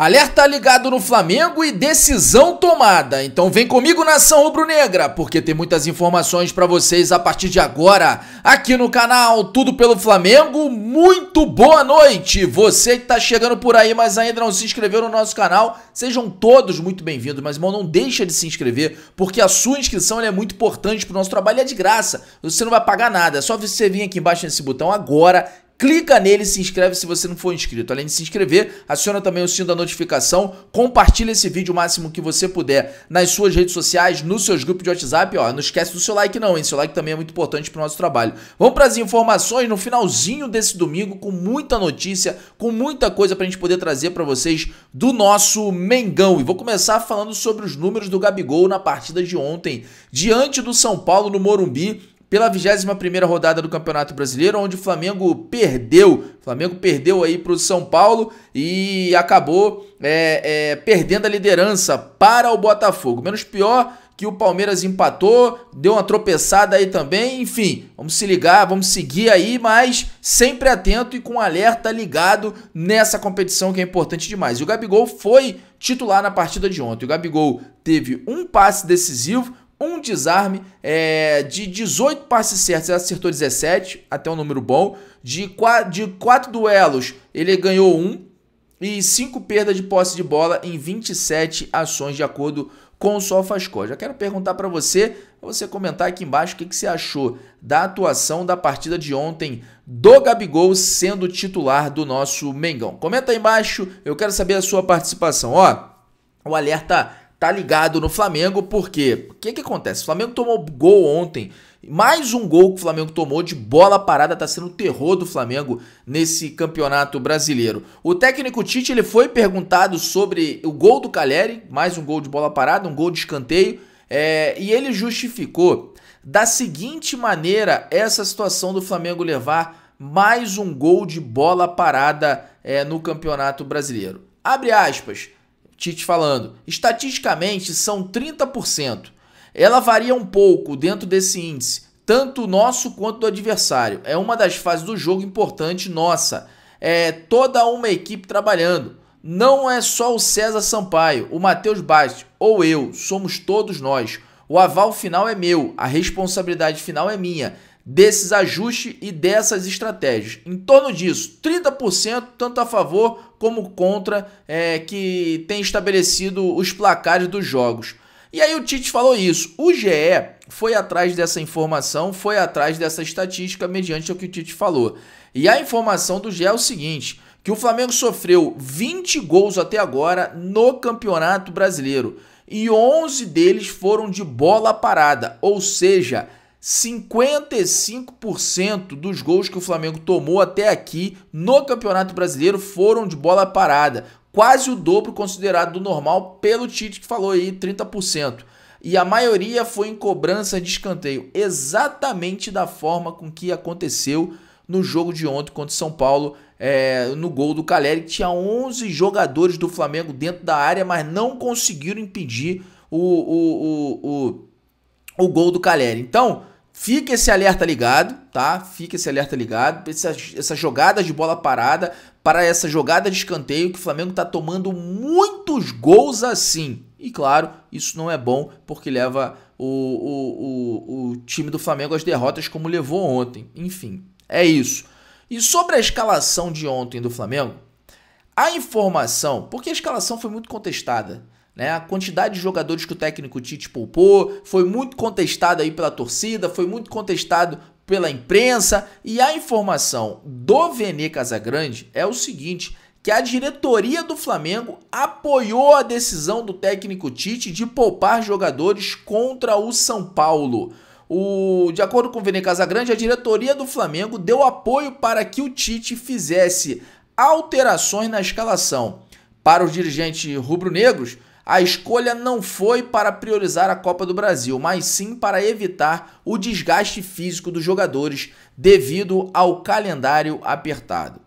Alerta tá ligado no Flamengo e decisão tomada. Então vem comigo nação rubro-negra, porque tem muitas informações para vocês a partir de agora aqui no canal Tudo pelo Flamengo. Muito boa noite. Você que tá chegando por aí, mas ainda não se inscreveu no nosso canal, sejam todos muito bem-vindos, mas irmão, não deixa de se inscrever, porque a sua inscrição é muito importante pro nosso trabalho, é de graça. Você não vai pagar nada, é só você vir aqui embaixo nesse botão agora clica nele e se inscreve se você não for inscrito. Além de se inscrever, aciona também o sino da notificação, compartilha esse vídeo o máximo que você puder nas suas redes sociais, nos seus grupos de WhatsApp, ó, não esquece do seu like não, hein? Seu like também é muito importante pro nosso trabalho. Vamos para as informações no finalzinho desse domingo com muita notícia, com muita coisa pra gente poder trazer para vocês do nosso Mengão. E vou começar falando sobre os números do Gabigol na partida de ontem, diante do São Paulo no Morumbi pela 21ª rodada do Campeonato Brasileiro, onde o Flamengo perdeu. O Flamengo perdeu aí para o São Paulo e acabou é, é, perdendo a liderança para o Botafogo. Menos pior que o Palmeiras empatou, deu uma tropeçada aí também, enfim, vamos se ligar, vamos seguir aí, mas sempre atento e com alerta ligado nessa competição que é importante demais. E o Gabigol foi titular na partida de ontem. O Gabigol teve um passe decisivo, um desarme é, de 18 passes certos, ele acertou 17, até um número bom. De 4, de duelos, ele ganhou um e 5 perdas de posse de bola em 27 ações, de acordo com o SofaScore. Já quero perguntar para você, você comentar aqui embaixo o que, que você achou da atuação da partida de ontem do Gabigol sendo titular do nosso Mengão. Comenta aí embaixo, eu quero saber a sua participação. Ó, o alerta tá ligado no Flamengo, porque o que que acontece? O Flamengo tomou gol ontem, mais um gol que o Flamengo tomou de bola parada, tá sendo o terror do Flamengo nesse campeonato brasileiro. O técnico Tite, ele foi perguntado sobre o gol do Caleri, mais um gol de bola parada, um gol de escanteio, é, e ele justificou da seguinte maneira essa situação do Flamengo levar mais um gol de bola parada é, no Campeonato Brasileiro. Abre aspas. Tite falando. Estatisticamente, são 30%. Ela varia um pouco dentro desse índice, tanto nosso quanto do adversário. É uma das fases do jogo importante nossa. É toda uma equipe trabalhando. Não é só o César Sampaio, o Matheus Bastos ou eu, somos todos nós. O aval final é meu, a responsabilidade final é minha desses ajustes e dessas estratégias. Em torno disso, 30% tanto a favor como contra é, que tem estabelecido os placares dos jogos. E aí o Tite falou isso. O GE foi atrás dessa informação, foi atrás dessa estatística mediante o que o Tite falou. E a informação do GE é o seguinte, que o Flamengo sofreu 20 gols até agora no Campeonato Brasileiro e 11 deles foram de bola parada, ou seja, 55% dos gols que o Flamengo tomou até aqui no Campeonato Brasileiro foram de bola parada, quase o dobro considerado do normal pelo Tite que falou aí 30%. E a maioria foi em cobrança de escanteio, exatamente da forma com que aconteceu no jogo de ontem contra o São Paulo, é, no gol do Caleri, que tinha 11 jogadores do Flamengo dentro da área, mas não conseguiram impedir o, o, o, o, o gol do Caleri. Então, Fica esse alerta ligado, tá? Fica esse alerta ligado. Essa, essa jogada de bola parada para essa jogada de escanteio que o Flamengo está tomando muitos gols assim. E claro, isso não é bom porque leva o, o, o, o time do Flamengo às derrotas como levou ontem. Enfim, é isso. E sobre a escalação de ontem do Flamengo, a informação, porque a escalação foi muito contestada. Né? A quantidade de jogadores que o técnico Tite poupou foi muito contestada aí pela torcida, foi muito contestado pela imprensa. E a informação do Vene Casagrande é o seguinte: que a diretoria do Flamengo apoiou a decisão do técnico Tite de poupar jogadores contra o São Paulo. O, de acordo com o Vene Casagrande, a diretoria do Flamengo deu apoio para que o Tite fizesse alterações na escalação. Para os dirigentes rubro-negros, a escolha não foi para priorizar a Copa do Brasil, mas sim para evitar o desgaste físico dos jogadores devido ao calendário apertado.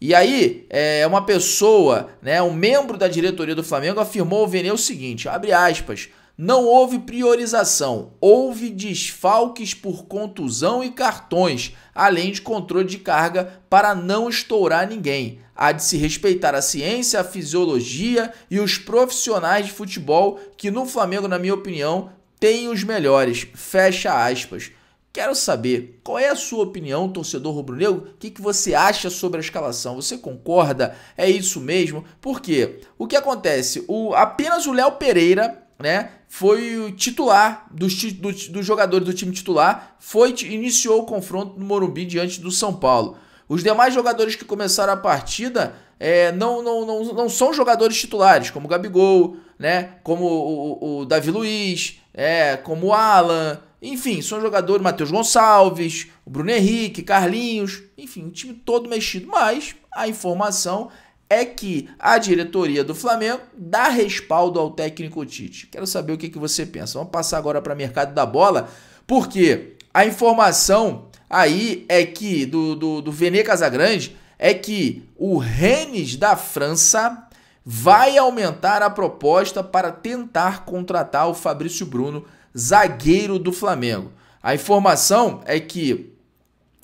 E aí, é, uma pessoa, né, um membro da diretoria do Flamengo afirmou ao Venê o seguinte, abre aspas, não houve priorização, houve desfalques por contusão e cartões, além de controle de carga para não estourar ninguém. Há de se respeitar a ciência, a fisiologia e os profissionais de futebol, que no Flamengo, na minha opinião, têm os melhores. Fecha aspas. Quero saber qual é a sua opinião, torcedor rubro-negro. O que, que você acha sobre a escalação? Você concorda? É isso mesmo? Por quê? O que acontece? O, apenas o Léo Pereira né, foi titular dos do, do jogadores do time titular, foi iniciou o confronto no Morumbi diante do São Paulo. Os demais jogadores que começaram a partida é, não, não, não, não são jogadores titulares, como o Gabigol, né, como o, o, o Davi Luiz, é, como o Alan, enfim, são jogadores Matheus Gonçalves, o Bruno Henrique, Carlinhos, enfim, o time todo mexido. Mas a informação é que a diretoria do Flamengo dá respaldo ao técnico Tite. Quero saber o que, que você pensa. Vamos passar agora para o mercado da bola, porque a informação aí é que do, do, do Vene Casagrande é que o Rennes da França vai aumentar a proposta para tentar contratar o Fabrício Bruno, zagueiro do Flamengo. A informação é que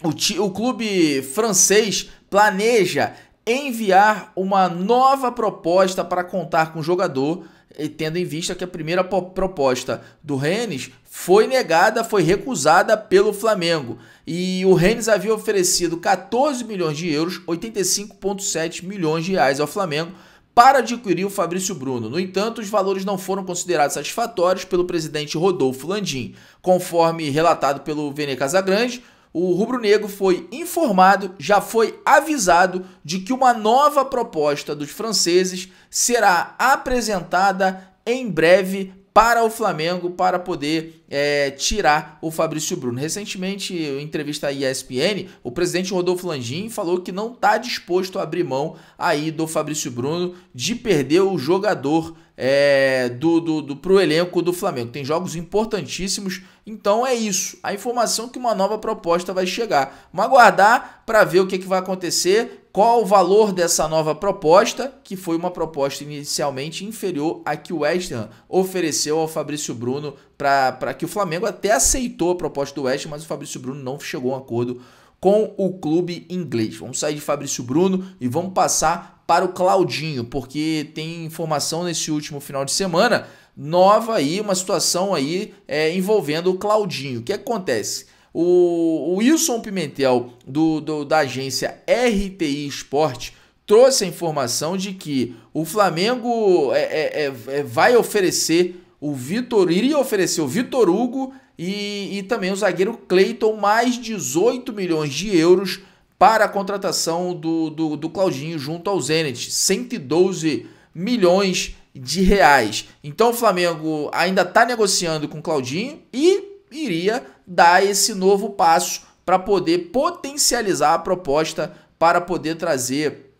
o, o clube francês planeja enviar uma nova proposta para contar com o jogador, eh, tendo em vista que a primeira proposta do Rennes foi negada, foi recusada pelo Flamengo. E o Rennes havia oferecido 14 milhões de euros, 85,7 milhões de reais ao Flamengo, para adquirir o Fabrício Bruno. No entanto, os valores não foram considerados satisfatórios pelo presidente Rodolfo Landim. Conforme relatado pelo Vene Casagrande, o rubro-negro foi informado, já foi avisado de que uma nova proposta dos franceses será apresentada em breve para o Flamengo para poder é, tirar o Fabrício Bruno. Recentemente, em entrevista à ESPN, o presidente Rodolfo Landim falou que não está disposto a abrir mão aí do Fabrício Bruno de perder o jogador é, do, do, do, elenco do Flamengo. Tem jogos importantíssimos então é isso, a informação que uma nova proposta vai chegar. Vamos aguardar para ver o que, é que vai acontecer, qual o valor dessa nova proposta, que foi uma proposta inicialmente inferior à que o West Ham ofereceu ao Fabrício Bruno, para que o Flamengo até aceitou a proposta do West, Ham, mas o Fabrício Bruno não chegou a um acordo com o clube inglês. Vamos sair de Fabrício Bruno e vamos passar para o Claudinho, porque tem informação nesse último final de semana nova aí, uma situação aí é, envolvendo o Claudinho. O que acontece? O, o Wilson Pimentel, do, do, da agência RTI Esporte, trouxe a informação de que o Flamengo é é, é, é, vai oferecer o Vitor, iria oferecer o Vitor Hugo e, e também o zagueiro Cleiton mais 18 milhões de euros para a contratação do, do, do Claudinho junto ao Zenit. 112 milhões de reais. Então o Flamengo ainda está negociando com Claudinho e iria dar esse novo passo para poder potencializar a proposta para poder trazer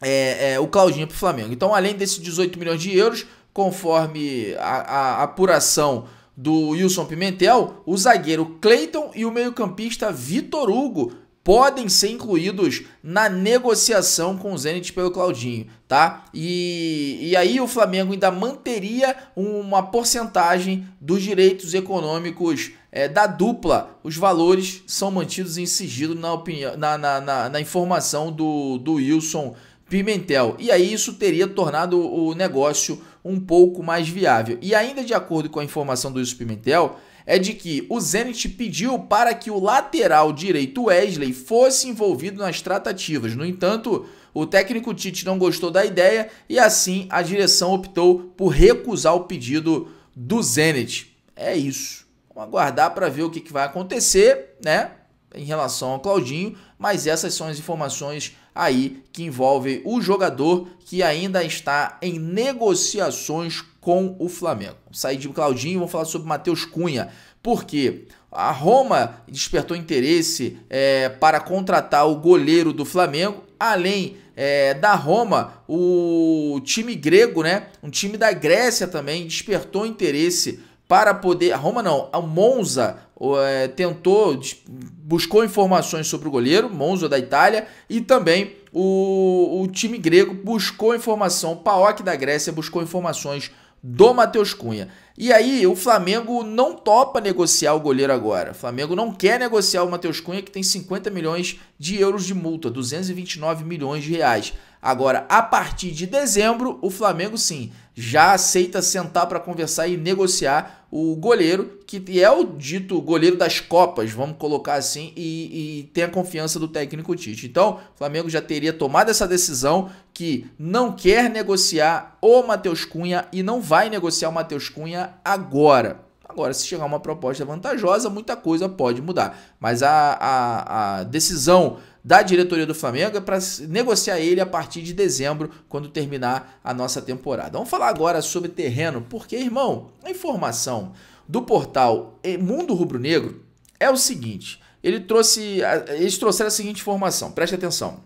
é, é, o Claudinho para o Flamengo. Então, além desses 18 milhões de euros, conforme a, a apuração do Wilson Pimentel, o zagueiro Cleiton e o meio-campista Vitor Hugo podem ser incluídos na negociação com o Zenit pelo Claudinho, tá? E, e aí o Flamengo ainda manteria uma porcentagem dos direitos econômicos é, da dupla. Os valores são mantidos em sigilo na, opinião, na, na, na, na informação do, do Wilson Pimentel. E aí isso teria tornado o negócio um pouco mais viável. E ainda de acordo com a informação do Wilson Pimentel, é de que o Zenit pediu para que o lateral direito Wesley fosse envolvido nas tratativas. No entanto, o técnico Tite não gostou da ideia e assim a direção optou por recusar o pedido do Zenit. É isso. Vamos aguardar para ver o que, que vai acontecer, né? Em relação ao Claudinho, mas essas são as informações aí que envolvem o jogador que ainda está em negociações com o Flamengo. Saí de Claudinho, vou falar sobre Matheus Cunha. Por quê? A Roma despertou interesse é, para contratar o goleiro do Flamengo. Além é, da Roma, o time grego, né? Um time da Grécia também despertou interesse para poder. A Roma não, a Monza é, tentou, buscou informações sobre o goleiro, Monza da Itália, e também o, o time grego buscou informação, o PAOK da Grécia buscou informações do Matheus Cunha. E aí, o Flamengo não topa negociar o goleiro agora. O Flamengo não quer negociar o Matheus Cunha, que tem 50 milhões de euros de multa, 229 milhões de reais. Agora, a partir de dezembro, o Flamengo sim já aceita sentar para conversar e negociar o goleiro, que é o dito goleiro das Copas, vamos colocar assim, e, e tem a confiança do técnico Tite. Então, o Flamengo já teria tomado essa decisão que não quer negociar o Matheus Cunha e não vai negociar o Matheus Cunha agora. Agora, se chegar uma proposta vantajosa, muita coisa pode mudar. Mas a, a, a decisão da diretoria do Flamengo é para negociar ele a partir de dezembro, quando terminar a nossa temporada. Vamos falar agora sobre terreno, porque, irmão, a informação do portal eh, Mundo Rubro Negro é o seguinte: ele trouxe, eles trouxeram a seguinte informação, preste atenção.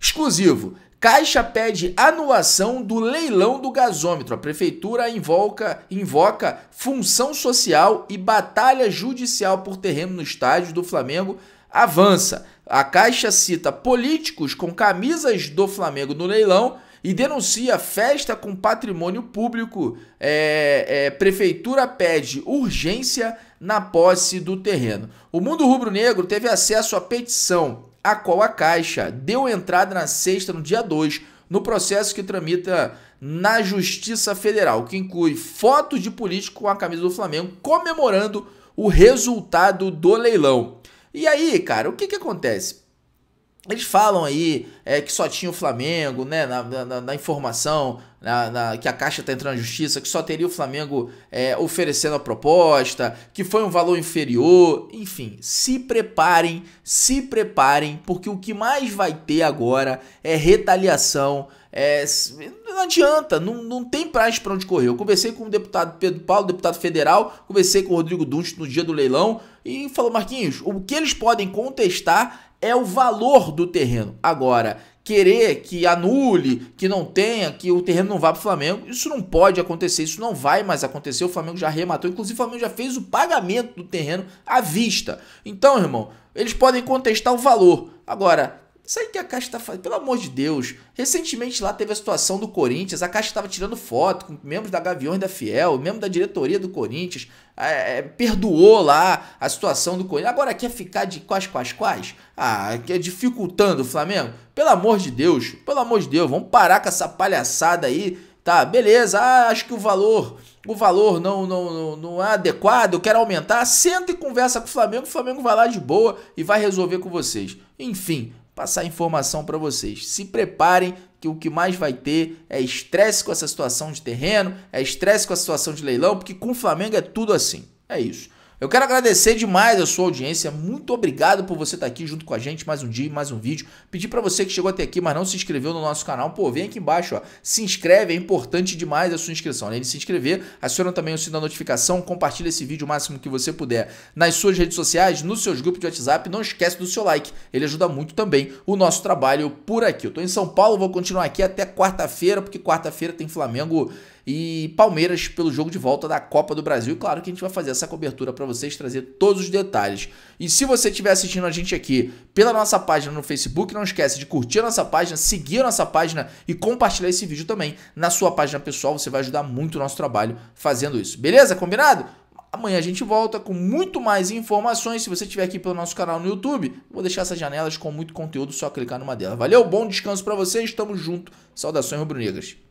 Exclusivo. Caixa pede anulação do leilão do gasômetro. A prefeitura invoca, invoca função social e batalha judicial por terreno no estádio do Flamengo avança. A Caixa cita políticos com camisas do Flamengo no leilão e denuncia festa com patrimônio público. É, é, prefeitura pede urgência na posse do terreno. O mundo rubro-negro teve acesso à petição, a qual a Caixa deu entrada na sexta, no dia 2, no processo que tramita na Justiça Federal, que inclui fotos de político com a camisa do Flamengo comemorando o resultado do leilão. E aí, cara, o que que acontece? Eles falam aí é, que só tinha o Flamengo, né? Na, na, na informação na, na, que a Caixa está entrando na justiça, que só teria o Flamengo é, oferecendo a proposta, que foi um valor inferior. Enfim, se preparem, se preparem, porque o que mais vai ter agora é retaliação. É, não adianta, não, não tem prazo para onde correr. Eu conversei com o deputado Pedro Paulo, deputado federal, conversei com o Rodrigo Dunst no dia do leilão e falou: Marquinhos, o que eles podem contestar é o valor do terreno. Agora, querer que anule, que não tenha, que o terreno não vá para o Flamengo, isso não pode acontecer, isso não vai mais acontecer. O Flamengo já rematou, inclusive o Flamengo já fez o pagamento do terreno à vista. Então, irmão, eles podem contestar o valor. Agora, Sabe o que a Caixa tá fazendo? Pelo amor de Deus. Recentemente lá teve a situação do Corinthians. A Caixa estava tirando foto com membros da Gaviões da Fiel, membro da diretoria do Corinthians. É, é, perdoou lá a situação do Corinthians. Agora quer ficar de quais, quais, quais? Ah, que é dificultando o Flamengo? Pelo amor de Deus. Pelo amor de Deus. Vamos parar com essa palhaçada aí. Tá, beleza. Ah, acho que o valor o valor não, não, não, não, é adequado, eu quero aumentar, senta e conversa com o Flamengo, o Flamengo vai lá de boa e vai resolver com vocês. Enfim, passar informação para vocês. Se preparem que o que mais vai ter é estresse com essa situação de terreno, é estresse com a situação de leilão, porque com o Flamengo é tudo assim. É isso. Eu quero agradecer demais a sua audiência. Muito obrigado por você estar aqui junto com a gente mais um dia, mais um vídeo. Pedir para você que chegou até aqui, mas não se inscreveu no nosso canal, pô, vem aqui embaixo, ó. Se inscreve, é importante demais a sua inscrição. Além de se inscrever, aciona também o sino da notificação, compartilha esse vídeo o máximo que você puder nas suas redes sociais, nos seus grupos de WhatsApp. Não esquece do seu like, ele ajuda muito também o nosso trabalho por aqui. Eu tô em São Paulo, vou continuar aqui até quarta-feira, porque quarta-feira tem Flamengo e Palmeiras pelo jogo de volta da Copa do Brasil. E claro que a gente vai fazer essa cobertura para vocês trazer todos os detalhes. E se você estiver assistindo a gente aqui pela nossa página no Facebook, não esquece de curtir a nossa página, seguir a nossa página e compartilhar esse vídeo também na sua página pessoal. Você vai ajudar muito o nosso trabalho fazendo isso. Beleza? Combinado? Amanhã a gente volta com muito mais informações. Se você estiver aqui pelo nosso canal no YouTube, vou deixar essas janelas com muito conteúdo, só clicar numa delas. Valeu, bom descanso para vocês, tamo junto. Saudações rubro-negras.